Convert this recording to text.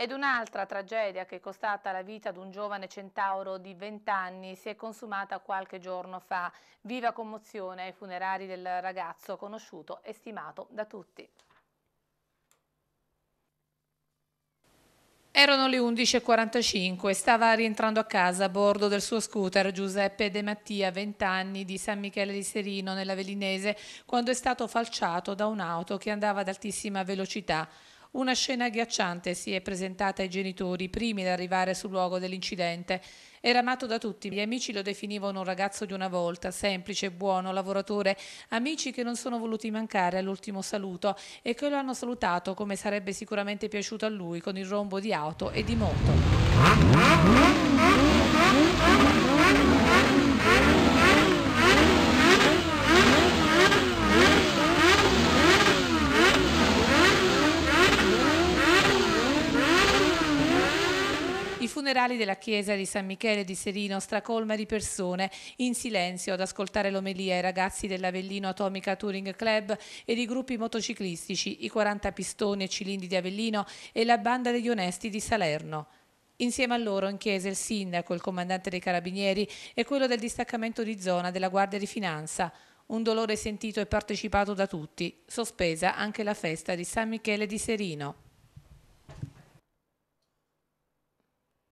Ed un'altra tragedia che è costata la vita ad un giovane centauro di 20 anni si è consumata qualche giorno fa. Viva commozione ai funerari del ragazzo conosciuto e stimato da tutti. Erano le 11.45 stava rientrando a casa a bordo del suo scooter Giuseppe De Mattia, 20 anni, di San Michele di Serino, nella Velinese, quando è stato falciato da un'auto che andava ad altissima velocità. Una scena agghiacciante si è presentata ai genitori, primi ad arrivare sul luogo dell'incidente. Era amato da tutti, gli amici lo definivano un ragazzo di una volta, semplice, buono, lavoratore, amici che non sono voluti mancare all'ultimo saluto e che lo hanno salutato come sarebbe sicuramente piaciuto a lui con il rombo di auto e di moto. funerali della chiesa di San Michele di Serino, stracolma di persone, in silenzio ad ascoltare l'omelia ai ragazzi dell'Avellino Atomica Touring Club e di gruppi motociclistici, i 40 pistoni e cilindri di Avellino e la banda degli onesti di Salerno. Insieme a loro in chiesa il sindaco, il comandante dei carabinieri e quello del distaccamento di zona della Guardia di Finanza. Un dolore sentito e partecipato da tutti, sospesa anche la festa di San Michele di Serino.